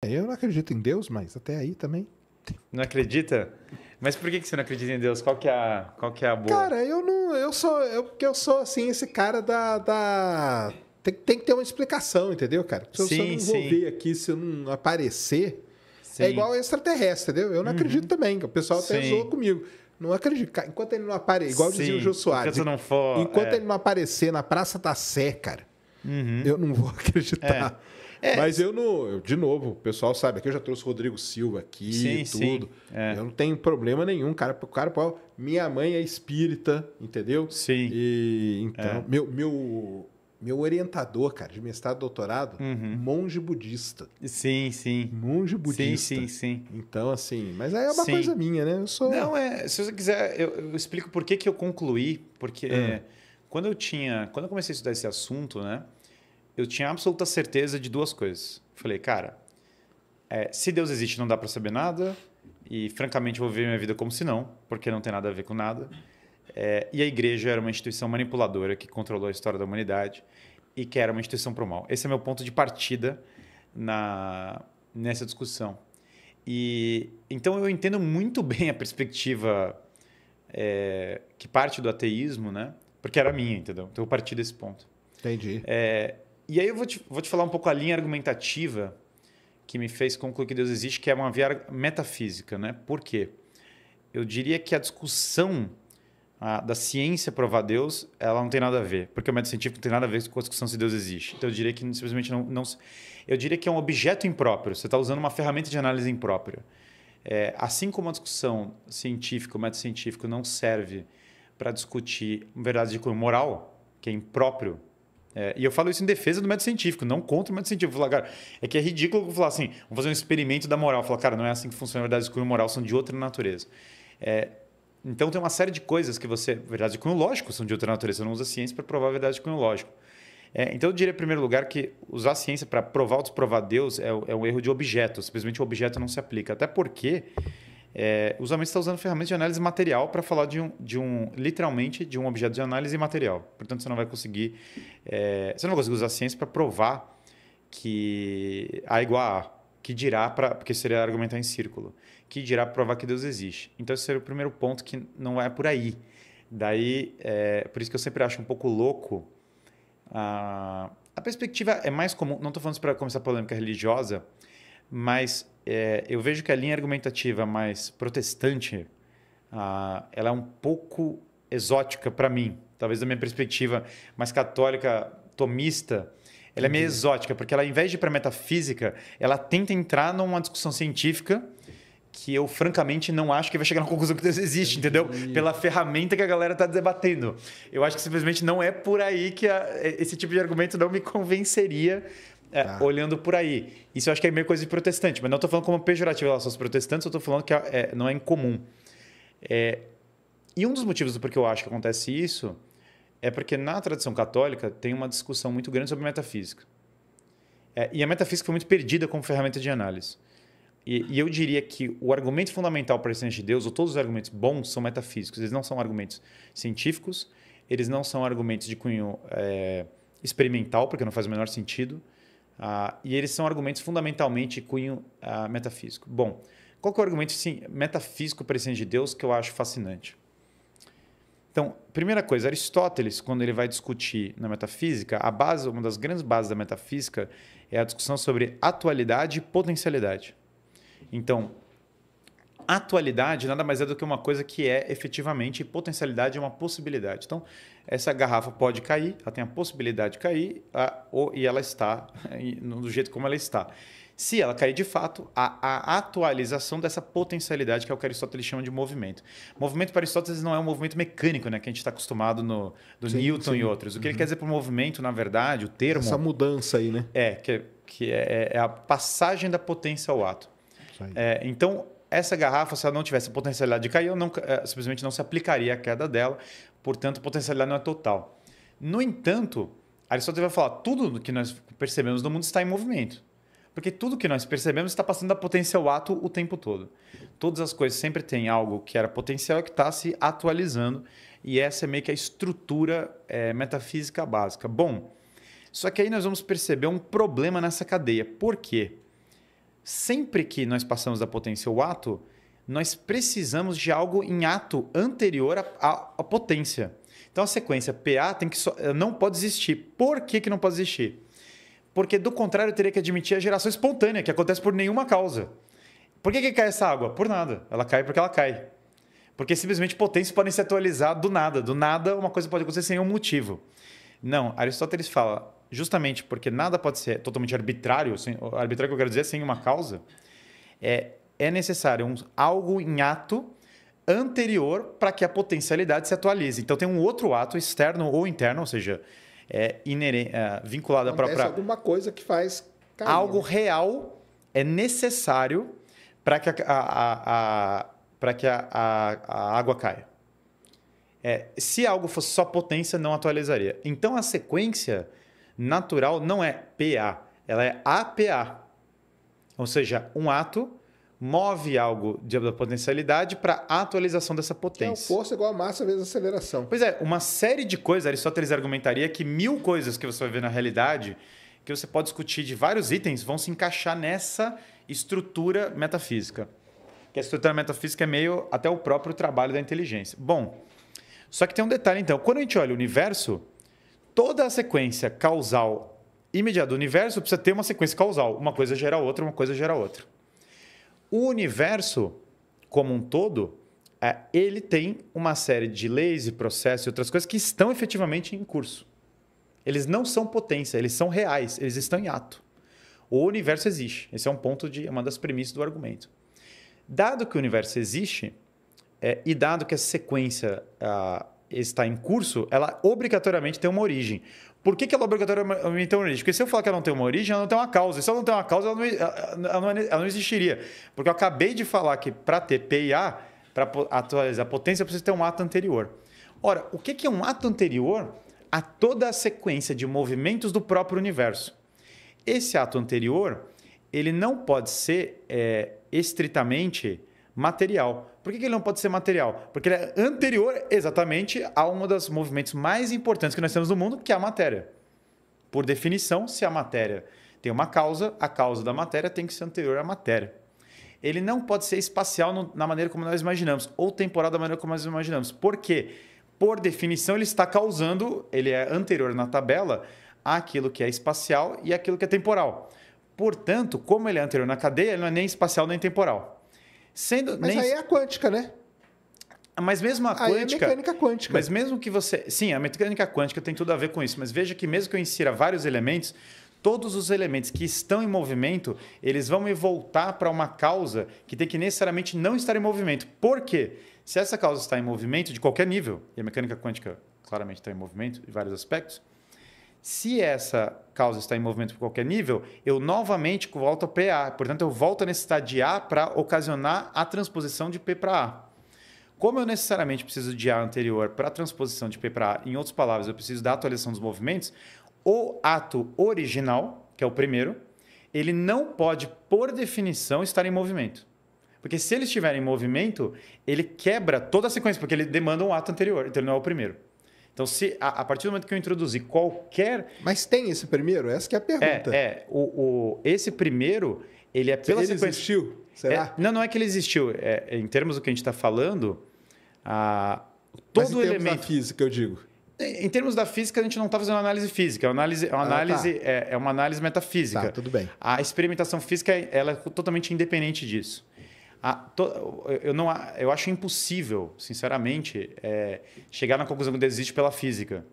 É, eu não acredito em Deus, mas até aí também. Não acredita? Mas por que, você não acredita em Deus? Qual que é a, qual que é a boa? Cara, eu não. Eu sou. Eu, porque eu sou assim, esse cara da. da... Tem, tem que ter uma explicação, entendeu, cara? Se eu, sim, eu não envolver aqui, se eu não aparecer. É sim. É igual extraterrestre, entendeu? Eu não uhum. acredito também. O pessoal até zoa comigo. Não acredito. Enquanto ele não aparecer, igual dizia o Jô Soares. Enquanto, não for, enquanto é. ele não aparecer na Praça da Sé, cara, uhum. eu não vou acreditar. É. É. Mas eu não. Eu, de novo, o pessoal sabe, aqui eu já trouxe o Rodrigo Silva aqui sim, tudo. Sim, é. Eu não tenho problema nenhum, cara. O cara, minha mãe é espírita, entendeu? Sim. E então, é. meu, meu, meu orientador, cara, de mestrado, doutorado, uhum. monge budista. Sim, sim. Monge budista. Sim, sim, sim. Então, assim, mas aí é uma sim. coisa minha, né? Eu sou. Não, é. Se você quiser, eu, eu explico por que, que eu concluí, porque. É, quando eu tinha, quando eu comecei a estudar esse assunto, né? eu tinha absoluta certeza de duas coisas. Falei, cara, é, se Deus existe, não dá para saber nada. E, francamente, eu vou viver minha vida como se não, porque não tem nada a ver com nada. É, e a igreja era uma instituição manipuladora que controlou a história da humanidade e que era uma instituição para o mal. Esse é meu ponto de partida na, nessa discussão. E então eu entendo muito bem a perspectiva é, que parte do ateísmo, né? Porque era minha, entendeu? Então eu parti desse ponto. Entendi. É, e aí eu vou te, vou te falar um pouco a linha argumentativa que me fez concluir que Deus existe, que é uma via metafísica, né? Por quê? Eu diria que a discussão a, da ciência provar Deus, ela não tem nada a ver, porque o método científico não tem nada a ver com a discussão se Deus existe. Então eu diria que simplesmente não, não eu diria que é um objeto impróprio. Você está usando uma ferramenta de análise imprópria. É, assim como a discussão científica, o método científico não serve para discutir verdade, de cunho moral, que é impróprio é, e eu falo isso em defesa do método científico, não contra o método científico. Falo, cara, é que é ridículo falar assim, vamos fazer um experimento da moral. Falar, cara, não é assim que funciona a verdade escura e moral, são de outra natureza. É, então tem uma série de coisas que você. Verdade de cunho lógico são de outra natureza, você não usa ciência para provar a verdade de cunho lógico. É, então eu diria, em primeiro lugar, que usar ciência para provar ou desprovar Deus é, é, um erro de objeto, simplesmente o objeto não se aplica. Até porque é, usualmente está usando ferramentas de análise material para falar de um, de um, literalmente, de um objeto de análise material. Portanto, você não vai conseguir, é, você não vai conseguir usar a ciência para provar que A igual a A, que dirá para, porque seria argumentar em círculo, que dirá para provar que Deus existe. Então, esse seria o primeiro ponto que não é por aí. Daí, é, por isso que eu sempre acho um pouco louco a, a perspectiva é mais comum, não estou falando isso para começar a polêmica religiosa, mas é, eu vejo que a linha argumentativa mais protestante, ah, ela é um pouco exótica para mim, talvez da minha perspectiva mais católica, tomista, ela é meio exótica, porque ela, ao invés de ir para metafísica, ela tenta entrar numa discussão científica que eu, francamente, não acho que vai chegar na conclusão que Deus existe, entendeu? Pela ferramenta que a galera está debatendo. Eu acho que simplesmente não é por aí que a, esse tipo de argumento não me convenceria é, tá. olhando por aí. Isso eu acho que é meio coisa de protestante, mas não estou falando como pejorativo em relação aos protestantes, eu estou falando que é, é, não é incomum. É, e um dos motivos do porquê eu acho que acontece isso é porque na tradição católica tem uma discussão muito grande sobre metafísica. É, e a metafísica foi muito perdida como ferramenta de análise. E, e eu diria que o argumento fundamental para a existência de Deus, ou todos os argumentos bons, são metafísicos. Eles não são argumentos científicos, eles não são argumentos de cunho é, experimental, porque não faz o menor sentido. Uh, e eles são argumentos fundamentalmente cunho uh, metafísico. Bom, qual que é o argumento sim, metafísico para a essência de Deus que eu acho fascinante? Então, primeira coisa, Aristóteles, quando ele vai discutir na metafísica, a base, uma das grandes bases da metafísica é a discussão sobre atualidade e potencialidade. Então, atualidade nada mais é do que uma coisa que é efetivamente potencialidade, é uma possibilidade. Então, essa garrafa pode cair, ela tem a possibilidade de cair a, ou, e ela está do jeito como ela está. Se ela cair de fato, a, a atualização dessa potencialidade que é o que Aristóteles chama de movimento. Movimento para Aristóteles não é um movimento mecânico, né, que a gente está acostumado no do sim, Newton sim. e outros. O que uhum. ele quer dizer para o movimento, na verdade, o termo. Essa mudança aí, né? É, que, que é, é a passagem da potência ao ato. É, então, essa garrafa, se ela não tivesse potencialidade de cair, não, eh, simplesmente não se aplicaria a queda dela, portanto, a potencialidade não é total. No entanto, Aristóteles vai falar: tudo que nós percebemos no mundo está em movimento. Porque tudo que nós percebemos está passando da potencial ato o tempo todo. Todas as coisas sempre têm algo que era potencial que está se atualizando, e essa é meio que a estrutura é, metafísica básica. Bom, só que aí nós vamos perceber um problema nessa cadeia. Por quê? sempre que nós passamos da potência ao ato, nós precisamos de algo em ato anterior à, potência. Então a sequência PA tem que so, eh, não pode existir. Por que, que não pode existir? Porque do contrário eu teria que admitir a geração espontânea, que acontece por nenhuma causa. Por que, que cai essa água? Por nada. Ela cai porque ela cai. Porque simplesmente potências podem se atualizar do nada. Do nada, uma coisa pode acontecer sem um motivo. Não, Aristóteles fala: justamente porque nada pode ser totalmente arbitrário, sem, arbitrário que eu quero dizer sem uma causa, é, é necessário um, algo em ato anterior para que a potencialidade se atualize. Então tem um outro ato externo ou interno, ou seja, é, inerente, é, vinculado à própria. alguma coisa que faz cair, algo né? real é necessário para que a, a, a para que a, a, a, água caia. É, se algo fosse só potência, não atualizaria. Então a sequência Natural não é PA, ela é APA. Ou seja, um ato move algo de, da potencialidade para a atualização dessa é potência. Então, força igual a massa vezes aceleração. Pois é, uma série de coisas, Aristóteles argumentaria que mil coisas que você vai ver na realidade, que você pode discutir de vários itens, vão se encaixar nessa estrutura metafísica. Que a estrutura metafísica é meio até o próprio trabalho da inteligência. Bom, só que tem um detalhe então. Quando a gente olha o universo, toda a sequência causal imediata do universo precisa ter uma sequência causal. Uma coisa gera outra, uma coisa gera outra. O universo, como um todo, é, ele tem uma série de leis e processos e outras coisas que estão efetivamente em curso. Eles não são potência, eles são reais, eles estão em ato. O universo existe. Esse é um ponto de uma das premissas do argumento. Dado que o universo existe, é, e dado que a sequência está em curso, ela obrigatoriamente tem uma origem. Por que, que ela obrigatoriamente tem uma origem? Porque se eu falar que ela não tem uma origem, ela não tem uma causa. E se ela não tem uma causa, ela não, ela não, ela não existiria. Porque eu acabei de falar que para ter PIA, para atualizar a potência, precisa ter um ato anterior. Ora, o que, que é um ato anterior a toda a sequência de movimentos do próprio universo? Esse ato anterior, ele não pode ser é, estritamente material. Por que, ele não pode ser material? Porque ele é anterior exatamente a um dos movimentos mais importantes que nós temos no mundo, que é a matéria. Por definição, se a matéria tem uma causa, a causa da matéria tem que ser anterior à matéria. Ele não pode ser espacial no, na maneira como nós imaginamos, ou temporal da maneira como nós imaginamos. Por quê? Por definição, ele está causando, ele é anterior na tabela, àquilo que é espacial e aquilo que é temporal. Portanto, como ele é anterior na cadeia, ele não é nem espacial nem temporal. Sendo, Mas nem... aí é a quântica, né? Mas mesmo a quântica. Aí é mecânica quântica. Mas mesmo que você. Sim, a mecânica quântica tem tudo a ver com isso. Mas veja que mesmo que eu insira vários elementos, todos os elementos que estão em movimento, eles vão me voltar para uma causa que tem que necessariamente não estar em movimento. Por quê? Se essa causa está em movimento de qualquer nível, e a mecânica quântica claramente está em movimento em vários aspectos, se essa causa está em movimento por qualquer nível, eu novamente volto a PA. Portanto, eu volto a necessitar de A para ocasionar a transposição de P para A. Como eu necessariamente preciso de A anterior para a transposição de P para A, em outras palavras, eu preciso da atualização dos movimentos, o ato original, que é o primeiro, ele não pode, por definição, estar em movimento. Porque se ele estiver em movimento, ele quebra toda a sequência, porque ele demanda um ato anterior, então ele não é o primeiro. Então, se a, a, partir do momento que eu introduzi qualquer. Mas tem esse primeiro? Essa que é a pergunta. É, é o, o esse primeiro, ele é pela ele sequência. existiu? Será? É, não, não é que ele existiu. É, em termos do que a gente está falando, a, todo Mas em elemento. Termos da física, eu digo. Em, em termos da física, a gente não está fazendo análise física, é uma análise, é uma ah, tá. análise, tá. é, é, uma análise metafísica. Tá, tudo bem. A experimentação física ela é totalmente independente disso. A, to, eu, não, eu acho impossível, sinceramente, é, chegar na conclusão que Deus existe pela física.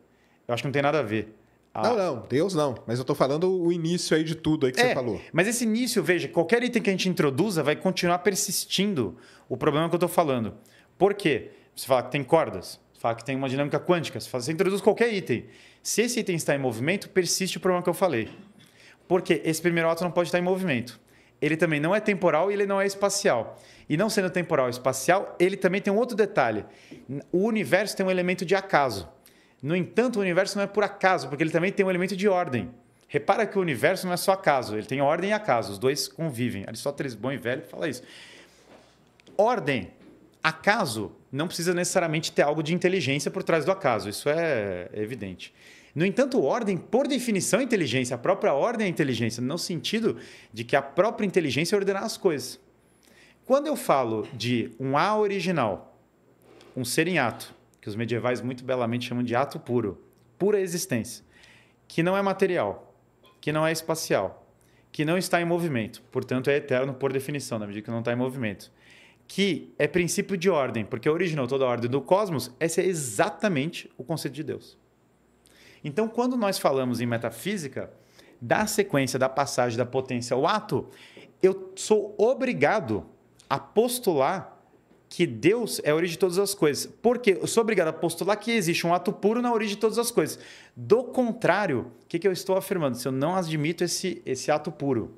Eu acho que não tem nada a ver. A... Não, não, Deus não. Mas eu estou falando o início aí de tudo aí que é, você falou. Mas esse início, veja, qualquer item que a gente introduza vai continuar persistindo o problema que eu estou falando. Por quê? Você fala que tem cordas, você fala que tem uma dinâmica quântica, você, fala, você introduz qualquer item. Se esse item está em movimento, persiste o problema que eu falei. Porque esse primeiro ato não pode estar em movimento ele também não é temporal e ele não é espacial. E não sendo temporal e espacial, ele também tem um outro detalhe. O universo tem um elemento de acaso. No entanto, o universo não é por acaso, porque ele também tem um elemento de ordem. Repara que o universo não é só acaso, ele tem ordem e acaso, os dois convivem. Aristóteles, bom e velho, fala isso. Ordem, acaso, não precisa necessariamente ter algo de inteligência por trás do acaso, isso é evidente. No entanto, ordem, por definição, é inteligência. A própria ordem é inteligência, no sentido de que a própria inteligência é ordenar as coisas. Quando eu falo de um A original, um ser em ato, que os medievais muito belamente chamam de ato puro, pura existência, que não é material, que não é espacial, que não está em movimento, portanto é eterno por definição, na medida que não está em movimento, que é princípio de ordem, porque originou toda a ordem do cosmos, esse é exatamente o conceito de Deus. Então, quando nós falamos em metafísica, da sequência da passagem da potência ao ato, eu sou obrigado a postular que Deus é a origem de todas as coisas. Porque eu sou obrigado a postular que existe um ato puro na origem de todas as coisas. Do contrário, o que, que eu estou afirmando? Se eu não admito esse, esse ato puro,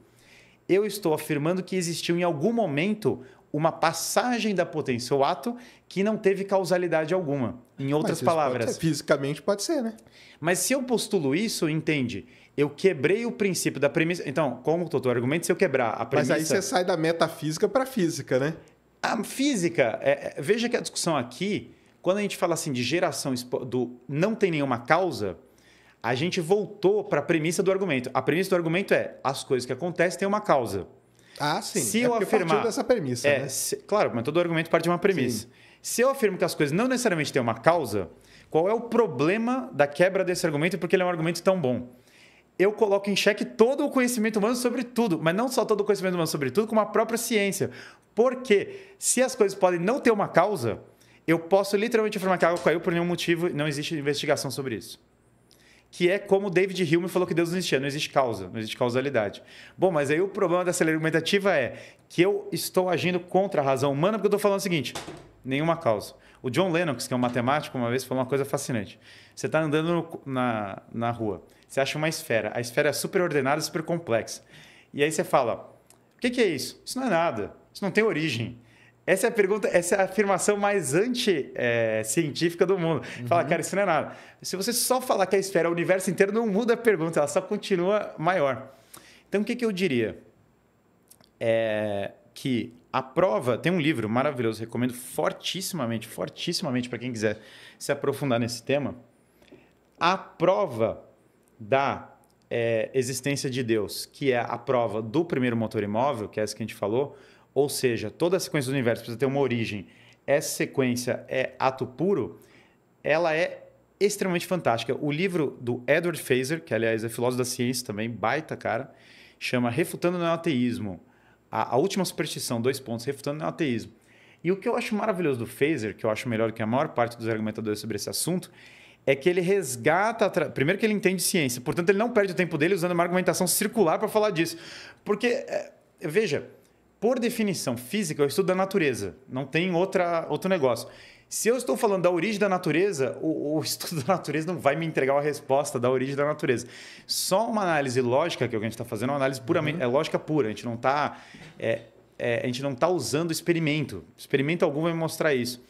eu estou afirmando que existiu em algum momento uma passagem da potência o ato que não teve causalidade alguma. Em outras palavras. Pode fisicamente pode ser, né? Mas se eu postulo isso, entende? Eu quebrei o princípio da premissa. Então, como o doutor argumento, se eu quebrar a premissa. Mas aí você sai da metafísica para a física, né? A física. É, é... Veja que a discussão aqui, quando a gente fala assim de geração do não tem nenhuma causa, a gente voltou para a premissa do argumento. A premissa do argumento é as coisas que acontecem têm uma causa. Ah, sim. Se é eu afirmar dessa premissa, é, né? se, claro, mas todo argumento parte de uma premissa. Sim. Se eu afirmo que as coisas não necessariamente têm uma causa, qual é o problema da quebra desse argumento e porque ele é um argumento tão bom? Eu coloco em xeque todo o conhecimento humano sobre tudo, mas não só todo o conhecimento humano sobre tudo, como a própria ciência. Porque se as coisas podem não ter uma causa, eu posso literalmente afirmar que a água caiu por nenhum motivo, e não existe investigação sobre isso que é como David Hume falou que Deus não existia, não existe causa, não existe causalidade. Bom, mas aí o problema dessa lei argumentativa é que eu estou agindo contra a razão humana porque eu estou falando o seguinte, nenhuma causa. O John Lennox, que é um matemático, uma vez falou uma coisa fascinante. Você está andando no, na, na rua, você acha uma esfera, a esfera é super ordenada, super complexa. E aí você fala, o que, que é isso? Isso não é nada, isso não tem origem. Essa é a pergunta, essa é a afirmação mais anti-científica é, do mundo. Uhum. Fala, cara, isso não é nada. Se você só falar que a esfera é o universo inteiro, não muda a pergunta, ela só continua maior. Então, o que, que eu diria? É que a prova tem um livro maravilhoso, recomendo fortissimamente, fortissimamente para quem quiser se aprofundar nesse tema. A prova da é, existência de Deus, que é a prova do primeiro motor imóvel, que é essa que a gente falou, ou seja, toda a sequência do universo precisa ter uma origem, essa sequência é ato puro, ela é extremamente fantástica. O livro do Edward Faiser, que aliás é filósofo da ciência também, baita cara, chama Refutando o Neoateísmo. É a, a última superstição, dois pontos, refutando o neoateísmo. É e o que eu acho maravilhoso do Phaser, que eu acho melhor do que a maior parte dos argumentadores sobre esse assunto, é que ele resgata. Tra... Primeiro, que ele entende ciência, portanto, ele não perde o tempo dele usando uma argumentação circular para falar disso. Porque, é, veja, por definição física, eu estudo a natureza. Não tem outra, outro negócio. Se eu estou falando da origem da natureza, o, o, estudo da natureza não vai me entregar uma resposta da origem da natureza. Só uma análise lógica, que é o que a gente está fazendo, é uma análise puramente. Uhum. É lógica pura. A gente não está. É, é, a gente não está usando experimento. Experimento algum vai me mostrar isso.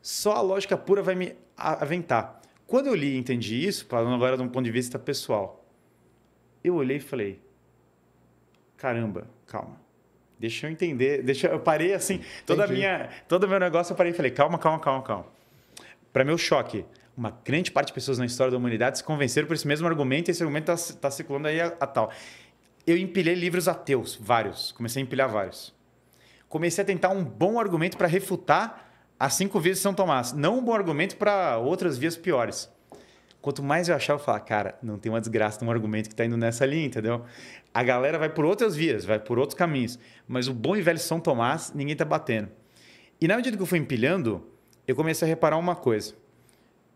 Só a lógica pura vai me aventar. Quando eu li e entendi isso, falando agora de um ponto de vista pessoal, eu olhei e falei: caramba, calma Deixa eu entender. Deixa, eu parei assim. Toda Entendi. minha, todo meu negócio eu parei e falei, calma, calma, calma, calma. Para meu choque, uma grande parte de pessoas na história da humanidade se convenceram por esse mesmo argumento e esse argumento está tá circulando aí a, a tal. Eu empilhei livros ateus, vários. Comecei a empilhar vários. Comecei a tentar um bom argumento para refutar as cinco vias de São Tomás. Não um bom argumento para outras vias piores. Quanto mais eu achar, eu falar, cara, não tem uma desgraça num argumento que está indo nessa linha, entendeu? A galera vai por outras vias, vai por outros caminhos. Mas o bom e velho São Tomás, ninguém está batendo. E na medida que eu fui empilhando, eu comecei a reparar uma coisa.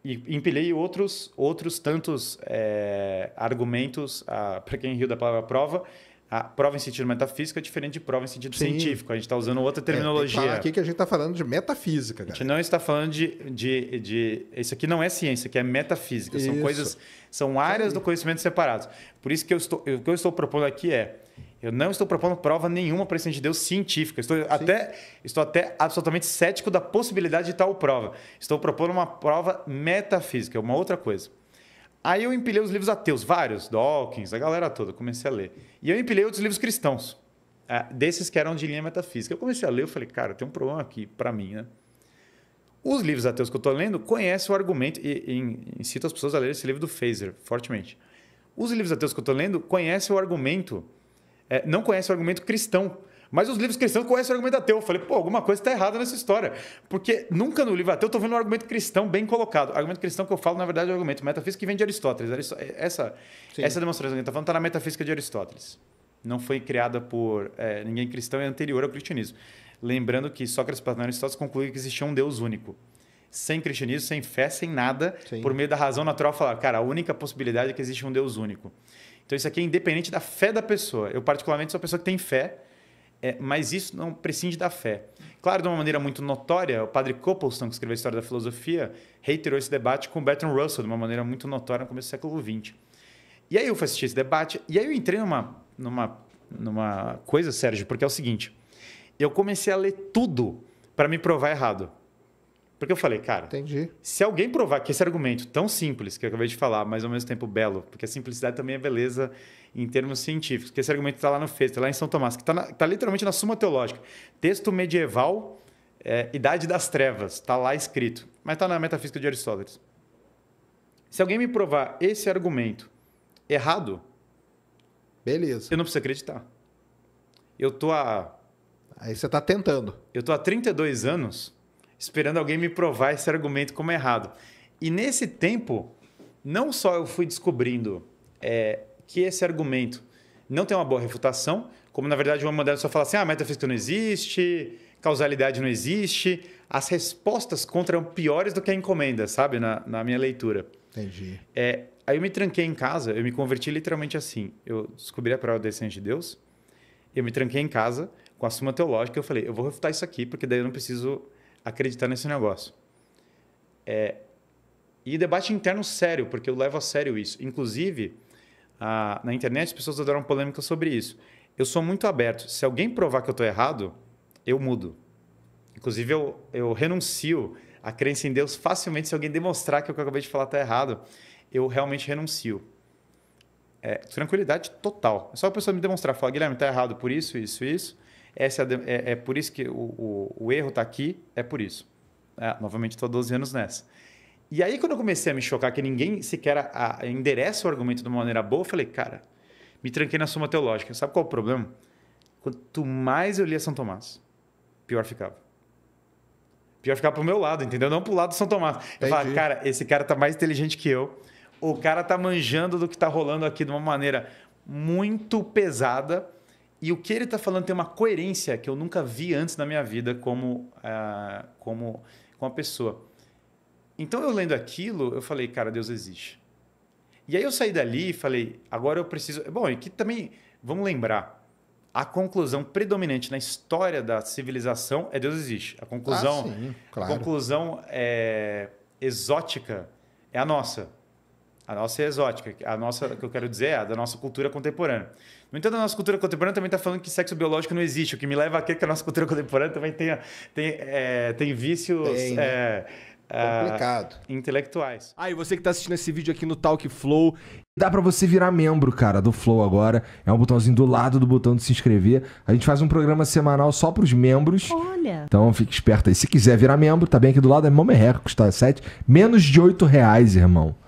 E empilhei outros, outros tantos é, argumentos, ah, para quem riu da palavra prova, a prova em sentido metafísico é diferente de prova em sentido Sim. científico. A gente está usando outra é, terminologia. É, aqui que a gente está falando de metafísica. A gente não está falando de, de, de. Isso aqui não é ciência, que é metafísica. Isso. São coisas. São áreas do conhecimento separadas. Por isso que eu estou, o que eu estou propondo aqui é. Eu não estou propondo prova nenhuma para de Deus científica. Estou até, estou até absolutamente cético da possibilidade de tal prova. Estou propondo uma prova metafísica, é uma outra coisa. Aí eu empilhei os livros ateus, vários, Dawkins, a galera toda, comecei a ler. E eu empilhei outros livros cristãos, é, desses que eram de linha metafísica. Eu comecei a ler, eu falei, cara, tem um problema aqui para mim, né? Os livros ateus que eu estou lendo conhecem o argumento, e, e incito as pessoas a ler esse livro do Phaser, fortemente. Os livros ateus que eu estou lendo conhecem o argumento, é, não conhecem o argumento cristão mas os livros cristãos conhecem o argumento ateu. Eu falei, pô, alguma coisa está errada nessa história. Porque nunca no livro ateu eu estou vendo um argumento cristão bem colocado. O argumento cristão que eu falo, na verdade, é o argumento metafísico que vem de Aristóteles. Essa, essa demonstração que está falando está na metafísica de Aristóteles. Não foi criada por é, ninguém cristão, é anterior ao cristianismo. Lembrando que Sócrates, Platão e Aristóteles concluíram que existia um Deus único sem cristianismo, sem fé, sem nada, Sim. por meio da razão natural, falar, cara, a única possibilidade é que existe um Deus único. Então isso aqui é independente da fé da pessoa. Eu, particularmente, sou a pessoa que tem fé, é, mas isso não prescinde da fé. Claro, de uma maneira muito notória, o padre Copleston, que escreveu a História da Filosofia, reiterou esse debate com Bertrand Russell de uma maneira muito notória no começo do século XX. E aí eu fui assistir esse debate, e aí eu entrei numa, numa, numa coisa, Sérgio, porque é o seguinte, eu comecei a ler tudo para me provar errado. Porque eu falei, cara, Entendi. se alguém provar que esse argumento tão simples que eu acabei de falar, mas ao mesmo tempo belo, porque a simplicidade também é beleza em termos científicos, que esse argumento está lá no está lá em São Tomás, que está tá literalmente na Suma Teológica, texto medieval, é, Idade das Trevas, está lá escrito, mas está na Metafísica de Aristóteles. Se alguém me provar esse argumento errado, beleza. Eu não preciso acreditar. Eu tô a Aí você está tentando. Eu tô há 32 anos esperando alguém me provar esse argumento como errado. E nesse tempo, não só eu fui descobrindo é, que esse argumento não tem uma boa refutação, como na verdade uma mulher só fala assim: ah, metafísica não existe, causalidade não existe. As respostas contra eram piores do que a encomenda, sabe? Na, na minha leitura. Entendi. É, aí eu me tranquei em casa, eu me converti literalmente assim. Eu descobri a prova da essência de Deus, eu me tranquei em casa com a Suma Teológica eu falei: eu vou refutar isso aqui, porque daí eu não preciso acreditar nesse negócio. É, e debate interno sério, porque eu levo a sério isso. Inclusive, a, na internet as pessoas adoram polêmica sobre isso. Eu sou muito aberto. Se alguém provar que eu estou errado, eu mudo. Inclusive, eu, eu renuncio à crença em Deus facilmente se alguém demonstrar que o que eu acabei de falar está errado. Eu realmente renuncio. É, tranquilidade total. É só a pessoa me demonstrar, falar, Guilherme, está errado por isso, isso, isso. Essa é, é, é por isso que o, o, o erro está aqui, é por isso. É, novamente, estou 12 anos nessa. E aí, quando eu comecei a me chocar, que ninguém sequer a, a, endereça o argumento de uma maneira boa, eu falei, cara, me tranquei na soma teológica. Sabe qual é o problema? Quanto mais eu lia São Tomás, pior ficava. Pior ficava pro meu lado, entendeu? Não pro lado de São Tomás. Entendi. Eu falava, cara, esse cara tá mais inteligente que eu. O cara tá manjando do que tá rolando aqui de uma maneira muito pesada e o que ele está falando tem uma coerência que eu nunca vi antes na minha vida como, ah, como, como uma pessoa. Então, eu lendo aquilo, eu falei, cara, Deus existe. E aí eu saí dali e falei, agora eu preciso... Bom, e que também, vamos lembrar, a conclusão predominante na história da civilização é Deus existe. A conclusão, ah, sim, claro. a conclusão é, exótica é a nossa. A nossa é exótica. A nossa, que eu quero dizer, é a da nossa cultura contemporânea. No entanto, a nossa cultura contemporânea também está falando que sexo biológico não existe, o que me leva a crer que a nossa cultura contemporânea também tem, tem, é, tem vícios. Tem, né? é, é, Complicado. intelectuais. Ah, e você que está assistindo esse vídeo aqui no Talk Flow, dá para você virar membro, cara, do Flow agora. É um botãozinho do lado do botão de se inscrever. A gente faz um programa semanal só para os membros. Olha. Então fique esperto aí. Se quiser virar membro, tá bem aqui do lado, é Momerrecos, custa tá? 7, menos de 8 reais, irmão.